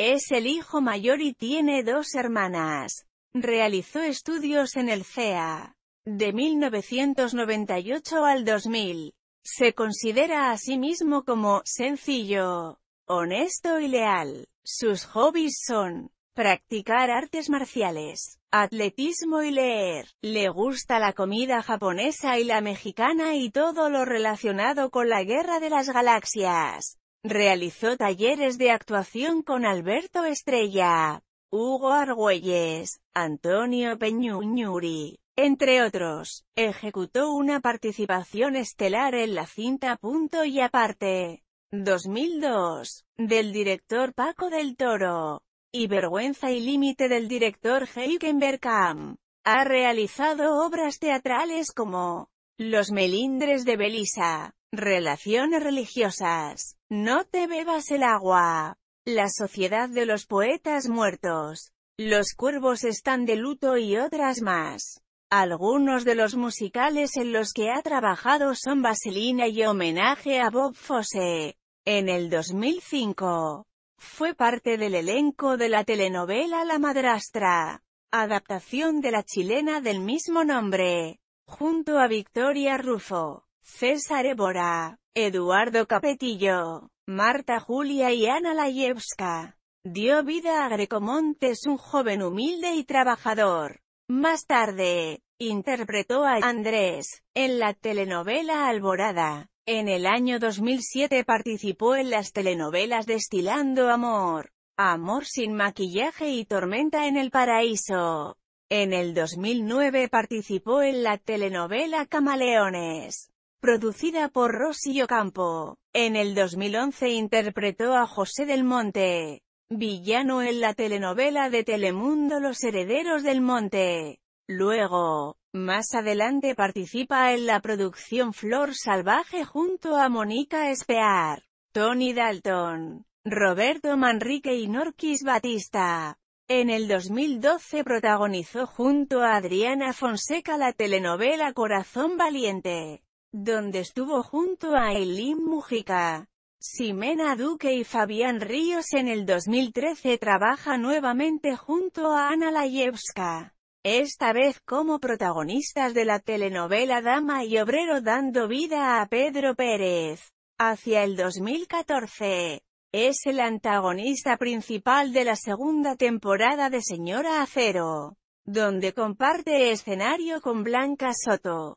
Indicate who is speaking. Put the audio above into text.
Speaker 1: Es el hijo mayor y tiene dos hermanas. Realizó estudios en el CEA. De 1998 al 2000. Se considera a sí mismo como sencillo, honesto y leal. Sus hobbies son practicar artes marciales, atletismo y leer. Le gusta la comida japonesa y la mexicana y todo lo relacionado con la guerra de las galaxias. Realizó talleres de actuación con Alberto Estrella, Hugo Argüelles, Antonio Peñuñuri, entre otros. Ejecutó una participación estelar en la cinta Punto y Aparte, 2002, del director Paco del Toro, y Vergüenza y Límite del director Heikenberg Ha realizado obras teatrales como los melindres de Belisa. Relaciones religiosas. No te bebas el agua. La sociedad de los poetas muertos. Los cuervos están de luto y otras más. Algunos de los musicales en los que ha trabajado son Vaselina y homenaje a Bob Fosse. En el 2005, fue parte del elenco de la telenovela La Madrastra, adaptación de la chilena del mismo nombre junto a Victoria Rufo, César Évora, Eduardo Capetillo, Marta Julia y Ana Layevska. Dio vida a Grecomontes, un joven humilde y trabajador. Más tarde, interpretó a Andrés, en la telenovela Alborada. En el año 2007 participó en las telenovelas Destilando Amor, Amor sin maquillaje y Tormenta en el Paraíso. En el 2009 participó en la telenovela Camaleones, producida por Rosillo Campo. En el 2011 interpretó a José del Monte, villano en la telenovela de Telemundo Los Herederos del Monte. Luego, más adelante participa en la producción Flor Salvaje junto a Mónica Espear, Tony Dalton, Roberto Manrique y Norquis Batista. En el 2012 protagonizó junto a Adriana Fonseca la telenovela Corazón Valiente, donde estuvo junto a Eileen Mujica. Ximena Duque y Fabián Ríos en el 2013 trabaja nuevamente junto a Ana Layevska, esta vez como protagonistas de la telenovela Dama y Obrero dando vida a Pedro Pérez. Hacia el 2014, es el antagonista principal de la segunda temporada de Señora Acero, donde comparte escenario con Blanca Soto.